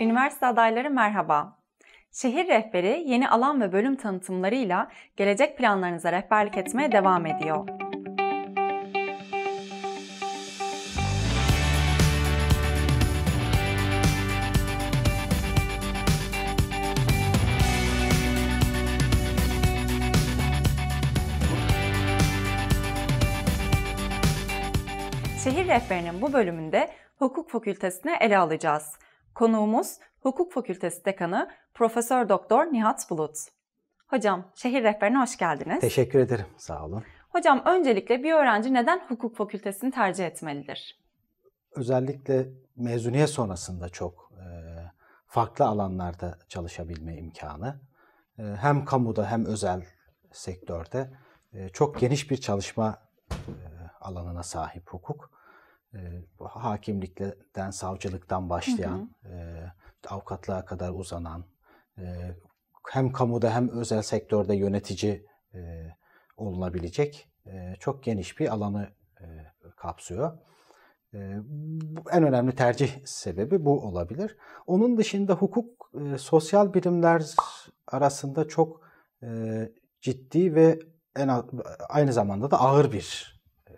Üniversite adayları merhaba. Şehir rehberi yeni alan ve bölüm tanıtımlarıyla gelecek planlarınıza rehberlik etmeye devam ediyor. Şehir Rehberi'nin bu bölümünde Hukuk Fakültesine ele alacağız. Konuğumuz Hukuk Fakültesi Dekanı Profesör Doktor Nihat Bulut. Hocam, Şehir Rehberi'ne hoş geldiniz. Teşekkür ederim. Sağ olun. Hocam, öncelikle bir öğrenci neden hukuk fakültesini tercih etmelidir? Özellikle mezuniyet sonrasında çok e, farklı alanlarda çalışabilme imkanı. E, hem kamuda hem özel sektörde e, çok geniş bir çalışma alanına sahip hukuk. Ee, hakimlikten, savcılıktan başlayan, hı hı. E, avukatlığa kadar uzanan, e, hem kamuda hem özel sektörde yönetici e, olunabilecek e, çok geniş bir alanı e, kapsıyor. E, en önemli tercih sebebi bu olabilir. Onun dışında hukuk e, sosyal bilimler arasında çok e, ciddi ve en aynı zamanda da ağır bir e,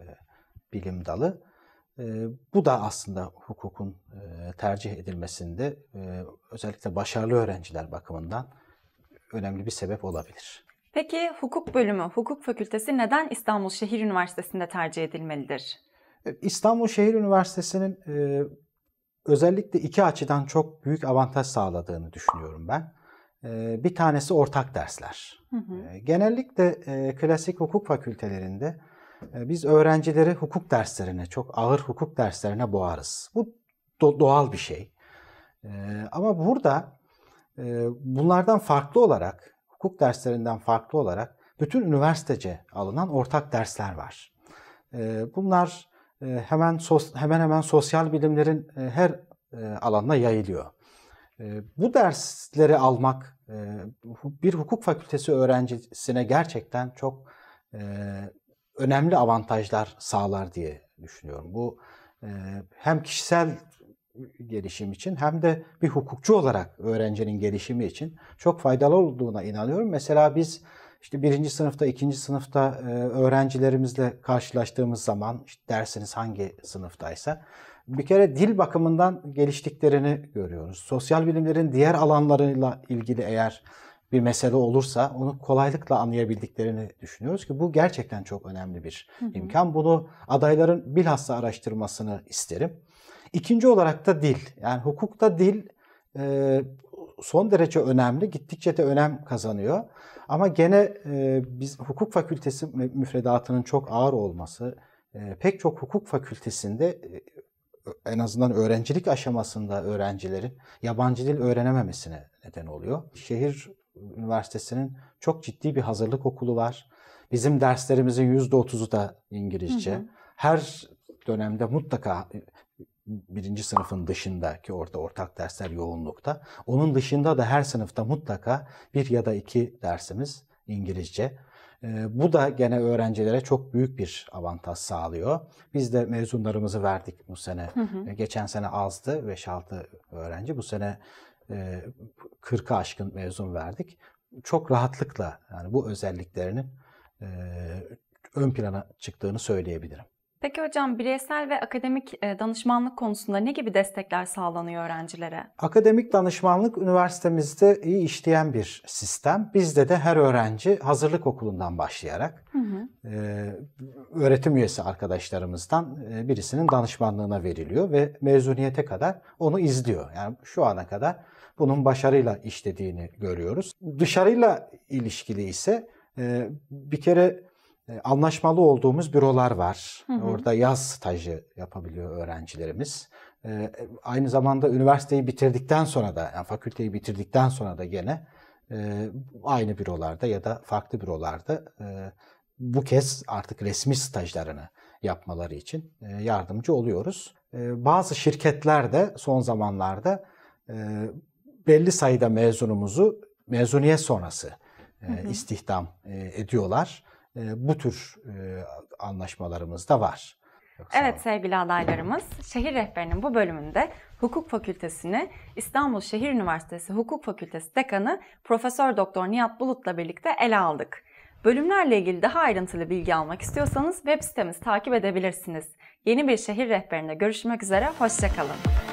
bilim dalı. Bu da aslında hukukun tercih edilmesinde özellikle başarılı öğrenciler bakımından önemli bir sebep olabilir. Peki hukuk bölümü, hukuk fakültesi neden İstanbul Şehir Üniversitesi'nde tercih edilmelidir? E, İstanbul Şehir Üniversitesi'nin özellikle iki açıdan çok büyük avantaj sağladığını düşünüyorum ben. Bir tanesi ortak dersler. Hı hı. Genellikle klasik hukuk fakültelerinde ee, biz öğrencileri hukuk derslerine, çok ağır hukuk derslerine boğarız. Bu doğal bir şey. Ee, ama burada e, bunlardan farklı olarak, hukuk derslerinden farklı olarak bütün üniversitece alınan ortak dersler var. Ee, bunlar e, hemen hemen hemen sosyal bilimlerin e, her alanına yayılıyor. Bu dersleri almak bir hukuk fakültesi öğrencisine gerçekten çok önemli avantajlar sağlar diye düşünüyorum. Bu e, hem kişisel gelişim için hem de bir hukukçu olarak öğrencinin gelişimi için çok faydalı olduğuna inanıyorum. Mesela biz işte birinci sınıfta, ikinci sınıfta e, öğrencilerimizle karşılaştığımız zaman işte dersiniz hangi sınıftaysa bir kere dil bakımından geliştiklerini görüyoruz. Sosyal bilimlerin diğer alanlarıyla ilgili eğer bir mesele olursa onu kolaylıkla anlayabildiklerini düşünüyoruz ki bu gerçekten çok önemli bir hı hı. imkan. Bunu adayların bilhassa araştırmasını isterim. İkinci olarak da dil. Yani hukukta dil e, son derece önemli. Gittikçe de önem kazanıyor. Ama gene e, biz hukuk fakültesi müfredatının çok ağır olması, e, pek çok hukuk fakültesinde e, en azından öğrencilik aşamasında öğrencilerin yabancı dil öğrenememesine neden oluyor. Şehir Üniversitesi'nin çok ciddi bir hazırlık okulu var. Bizim derslerimizin %30'u da İngilizce. Hı hı. Her dönemde mutlaka e, birinci sınıfın dışındaki orada ortak dersler yoğunlukta. Onun dışında da her sınıfta mutlaka bir ya da iki dersimiz İngilizce. E, bu da gene öğrencilere çok büyük bir avantaj sağlıyor. Biz de mezunlarımızı verdik bu sene. Hı hı. E, geçen sene azdı 5-6 öğrenci. Bu sene 40'a e, aşkın mezun verdik. Çok rahatlıkla yani bu özelliklerinin e, ön plana çıktığını söyleyebilirim. Peki hocam bireysel ve akademik e, danışmanlık konusunda ne gibi destekler sağlanıyor öğrencilere? Akademik danışmanlık üniversitemizde iyi işleyen bir sistem. Bizde de her öğrenci hazırlık okulundan başlayarak hı hı. E, öğretim üyesi arkadaşlarımızdan e, birisinin danışmanlığına veriliyor ve mezuniyete kadar onu izliyor. Yani şu ana kadar bunun başarıyla işlediğini görüyoruz. Dışarıyla ilişkili ise bir kere ee, anlaşmalı olduğumuz bürolar var. Hı hı. Orada yaz stajı yapabiliyor öğrencilerimiz. Ee, aynı zamanda üniversiteyi bitirdikten sonra da, yani fakülteyi bitirdikten sonra da gene e, aynı bürolarda ya da farklı bürolarda e, bu kez artık resmi stajlarını yapmaları için e, yardımcı oluyoruz. E, bazı şirketler de son zamanlarda e, belli sayıda mezunumuzu mezuniyet sonrası e, istihdam ediyorlar bu tür anlaşmalarımız da var. Yoksa... Evet sevgili adaylarımız, şehir rehberinin bu bölümünde Hukuk Fakültesini İstanbul Şehir Üniversitesi Hukuk Fakültesi Dekanı Profesör Doktor Nihat Bulut'la birlikte ele aldık. Bölümlerle ilgili daha ayrıntılı bilgi almak istiyorsanız web sitemizi takip edebilirsiniz. Yeni bir şehir rehberinde görüşmek üzere, hoşçakalın.